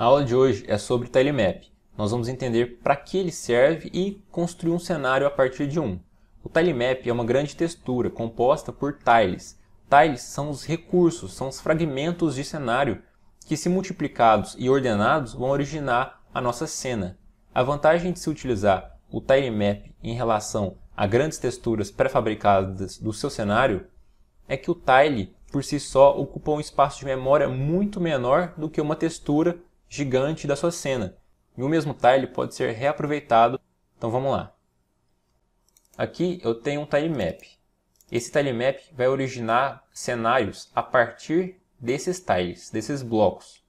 A aula de hoje é sobre Tilemap. Nós vamos entender para que ele serve e construir um cenário a partir de um. O Tilemap é uma grande textura composta por tiles. Tiles são os recursos, são os fragmentos de cenário que se multiplicados e ordenados vão originar a nossa cena. A vantagem de se utilizar o Tilemap em relação a grandes texturas pré-fabricadas do seu cenário é que o tile por si só ocupa um espaço de memória muito menor do que uma textura gigante da sua cena. E o mesmo tile pode ser reaproveitado. Então vamos lá. Aqui eu tenho um tilemap. Esse tilemap vai originar cenários a partir desses tiles, desses blocos.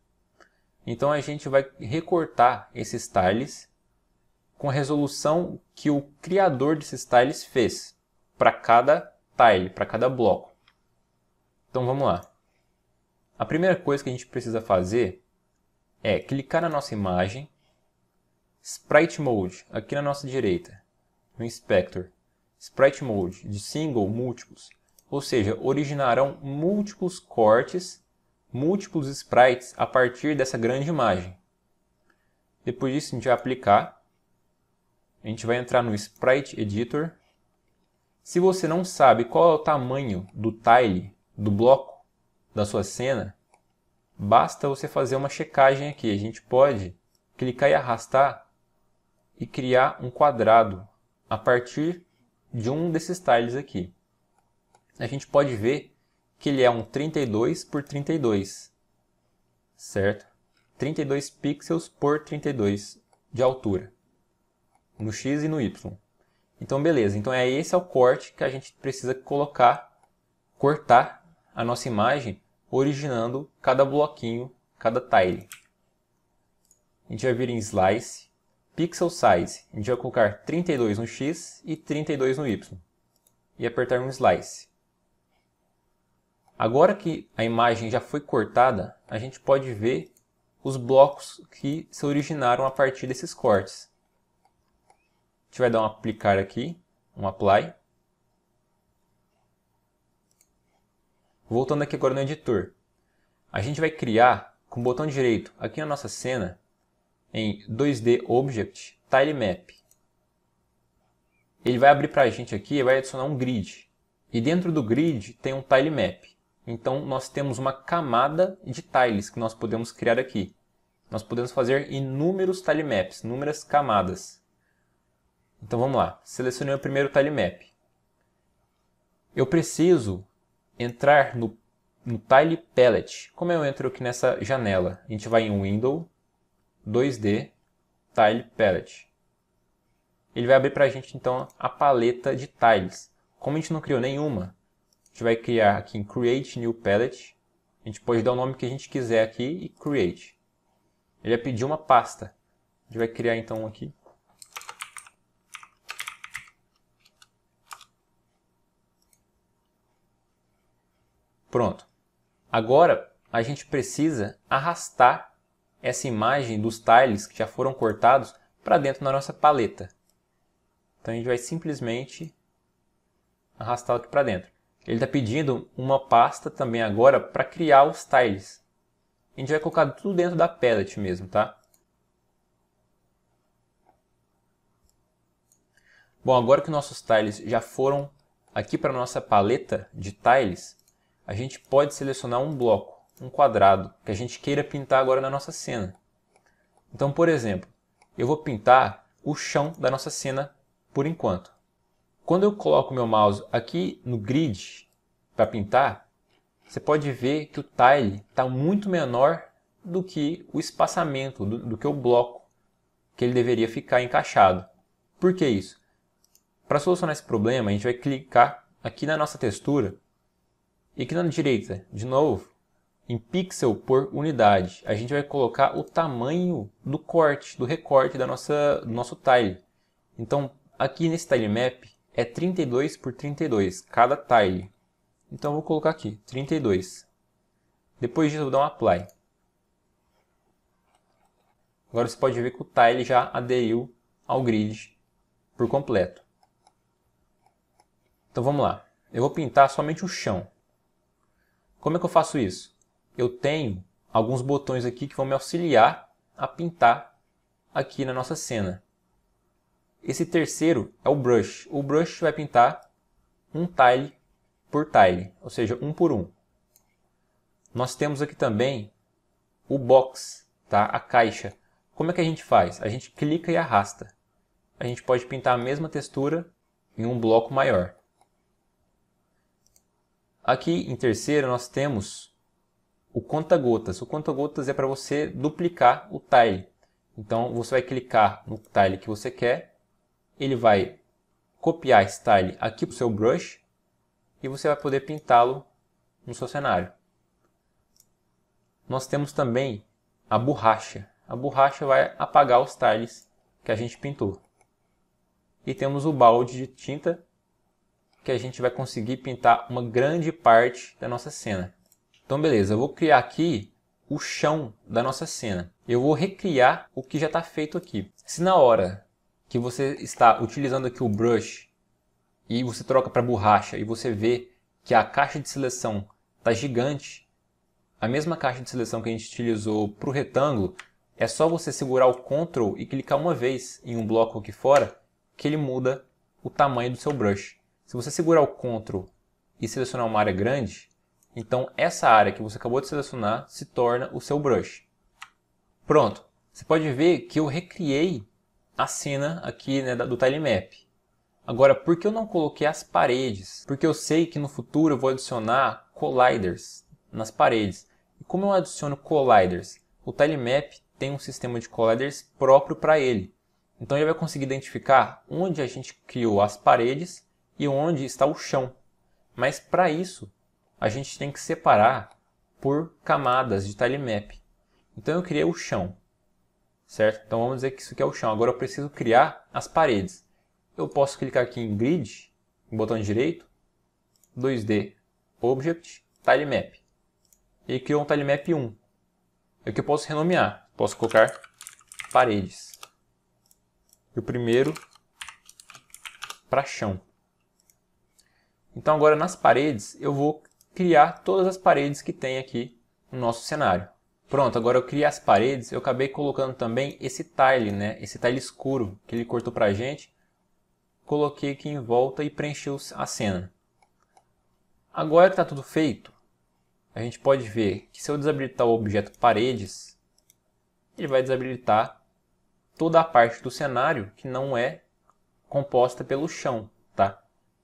Então a gente vai recortar esses tiles com a resolução que o criador desses tiles fez para cada tile, para cada bloco. Então vamos lá. A primeira coisa que a gente precisa fazer é clicar na nossa imagem, Sprite Mode, aqui na nossa direita, no Inspector, Sprite Mode de Single, Múltiplos, ou seja, originarão múltiplos cortes, múltiplos sprites a partir dessa grande imagem. Depois disso, a gente vai aplicar, a gente vai entrar no Sprite Editor. Se você não sabe qual é o tamanho do tile, do bloco da sua cena, basta você fazer uma checagem aqui. A gente pode clicar e arrastar e criar um quadrado a partir de um desses tiles aqui. A gente pode ver que ele é um 32 por 32, certo? 32 pixels por 32 de altura, no X e no Y. Então beleza, então é esse é o corte que a gente precisa colocar, cortar a nossa imagem originando cada bloquinho, cada tile. A gente vai vir em Slice, Pixel Size, a gente vai colocar 32 no X e 32 no Y. E apertar um Slice. Agora que a imagem já foi cortada, a gente pode ver os blocos que se originaram a partir desses cortes. A gente vai dar um aplicar aqui, um apply. Voltando aqui agora no editor, a gente vai criar com o botão direito aqui na nossa cena, em 2D Object, Tile Map. Ele vai abrir para a gente aqui e vai adicionar um grid. E dentro do grid tem um Tile Map. Então nós temos uma camada de tiles que nós podemos criar aqui. Nós podemos fazer inúmeros tile maps, inúmeras camadas. Então vamos lá, selecionei o primeiro tile map. Eu preciso entrar no, no Tile Palette. Como eu entro aqui nessa janela? A gente vai em Window, 2D, Tile Palette. Ele vai abrir para a gente, então, a paleta de tiles. Como a gente não criou nenhuma, a gente vai criar aqui em Create New Palette. A gente pode dar o nome que a gente quiser aqui e Create. Ele vai pedir uma pasta. A gente vai criar, então, aqui Pronto. Agora a gente precisa arrastar essa imagem dos tiles que já foram cortados para dentro da nossa paleta. Então a gente vai simplesmente arrastar aqui para dentro. Ele está pedindo uma pasta também agora para criar os tiles. A gente vai colocar tudo dentro da pellet mesmo, tá? Bom, agora que nossos tiles já foram aqui para nossa paleta de tiles, a gente pode selecionar um bloco, um quadrado, que a gente queira pintar agora na nossa cena. Então, por exemplo, eu vou pintar o chão da nossa cena por enquanto. Quando eu coloco meu mouse aqui no grid para pintar, você pode ver que o tile está muito menor do que o espaçamento, do, do que o bloco que ele deveria ficar encaixado. Por que isso? Para solucionar esse problema, a gente vai clicar aqui na nossa textura e aqui na direita, de novo, em pixel por unidade, a gente vai colocar o tamanho do corte, do recorte da nossa, do nosso tile. Então, aqui nesse tile map é 32 por 32, cada tile. Então, eu vou colocar aqui, 32. Depois disso, eu vou dar um apply. Agora você pode ver que o tile já aderiu ao grid por completo. Então vamos lá. Eu vou pintar somente o chão. Como é que eu faço isso? Eu tenho alguns botões aqui que vão me auxiliar a pintar aqui na nossa cena. Esse terceiro é o brush. O brush vai pintar um tile por tile, ou seja, um por um. Nós temos aqui também o box, tá? a caixa. Como é que a gente faz? A gente clica e arrasta. A gente pode pintar a mesma textura em um bloco maior. Aqui em terceiro nós temos o conta-gotas. O conta-gotas é para você duplicar o tile. Então você vai clicar no tile que você quer, ele vai copiar esse tile aqui para o seu brush e você vai poder pintá-lo no seu cenário. Nós temos também a borracha. A borracha vai apagar os tiles que a gente pintou. E temos o balde de tinta que a gente vai conseguir pintar uma grande parte da nossa cena. Então beleza, eu vou criar aqui o chão da nossa cena. Eu vou recriar o que já está feito aqui. Se na hora que você está utilizando aqui o brush e você troca para borracha e você vê que a caixa de seleção está gigante, a mesma caixa de seleção que a gente utilizou para o retângulo, é só você segurar o Ctrl e clicar uma vez em um bloco aqui fora que ele muda o tamanho do seu brush. Se você segurar o CTRL e selecionar uma área grande, então essa área que você acabou de selecionar se torna o seu brush. Pronto. Você pode ver que eu recriei a cena aqui né, do tilemap. Agora, por que eu não coloquei as paredes? Porque eu sei que no futuro eu vou adicionar colliders nas paredes. E como eu adiciono colliders? O tilemap tem um sistema de colliders próprio para ele. Então ele vai conseguir identificar onde a gente criou as paredes e onde está o chão. Mas para isso, a gente tem que separar por camadas de tilemap. Então eu criei o chão, certo? Então vamos dizer que isso aqui é o chão. Agora eu preciso criar as paredes. Eu posso clicar aqui em Grid, botão direito, 2D, Object, Tilemap. E criou um Tilemap 1. Aqui eu posso renomear. Posso colocar paredes. E o primeiro para chão. Então agora nas paredes eu vou criar todas as paredes que tem aqui no nosso cenário. Pronto, agora eu criei as paredes, eu acabei colocando também esse tile, né? esse tile escuro que ele cortou para a gente. Coloquei aqui em volta e preencheu a cena. Agora que está tudo feito, a gente pode ver que se eu desabilitar o objeto paredes, ele vai desabilitar toda a parte do cenário que não é composta pelo chão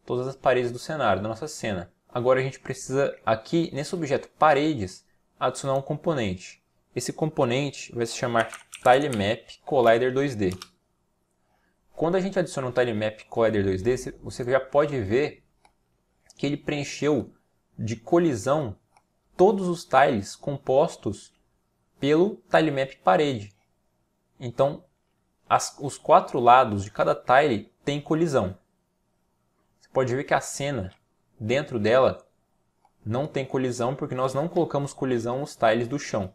todas as paredes do cenário, da nossa cena. Agora a gente precisa aqui, nesse objeto paredes, adicionar um componente. Esse componente vai se chamar TileMap Collider 2D. Quando a gente adiciona um TileMap Collider 2D, você já pode ver que ele preencheu de colisão todos os tiles compostos pelo tilemap parede. Então, as, os quatro lados de cada tile tem colisão pode ver que a cena dentro dela não tem colisão porque nós não colocamos colisão os tiles do chão.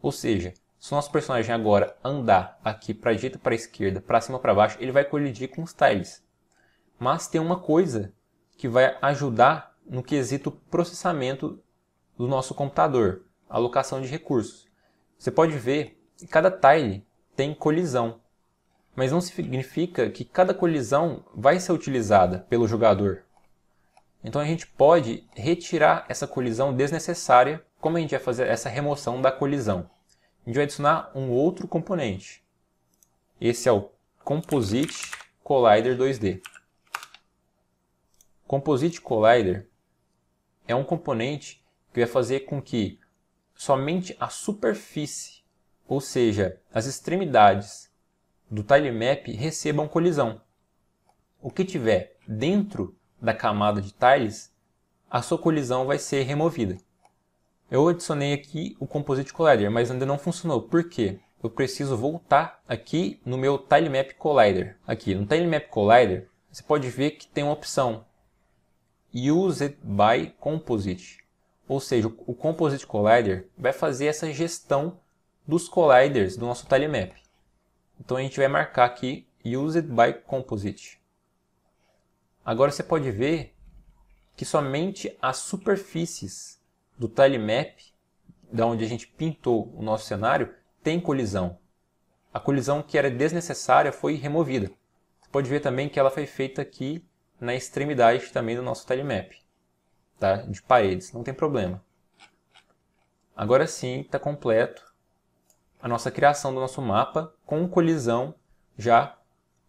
Ou seja, se o nosso personagem agora andar aqui para direita, para a esquerda, para cima, para baixo, ele vai colidir com os tiles. Mas tem uma coisa que vai ajudar no quesito processamento do nosso computador, alocação de recursos. Você pode ver que cada tile tem colisão mas não significa que cada colisão vai ser utilizada pelo jogador. Então a gente pode retirar essa colisão desnecessária, como a gente vai fazer essa remoção da colisão. A gente vai adicionar um outro componente. Esse é o Composite Collider 2D. Composite Collider é um componente que vai fazer com que somente a superfície, ou seja, as extremidades do tilemap recebam colisão. O que tiver dentro da camada de tiles, a sua colisão vai ser removida. Eu adicionei aqui o Composite Collider, mas ainda não funcionou. Por quê? Eu preciso voltar aqui no meu Tilemap Collider. Aqui, no Tilemap Collider, você pode ver que tem uma opção it by Composite. Ou seja, o Composite Collider vai fazer essa gestão dos colliders do nosso Tilemap. Então a gente vai marcar aqui Used by Composite. Agora você pode ver que somente as superfícies do tilemap, da onde a gente pintou o nosso cenário, tem colisão. A colisão que era desnecessária foi removida. Você pode ver também que ela foi feita aqui na extremidade também do nosso tilemap, tá? de paredes, não tem problema. Agora sim está completo a nossa criação do nosso mapa com colisão já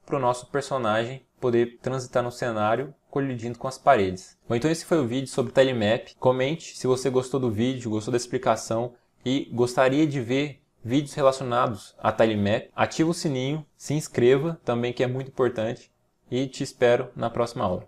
para o nosso personagem poder transitar no cenário colidindo com as paredes. Bom, então esse foi o vídeo sobre Telemap. Comente se você gostou do vídeo, gostou da explicação e gostaria de ver vídeos relacionados a Telemap. Ativa o sininho, se inscreva também que é muito importante e te espero na próxima aula.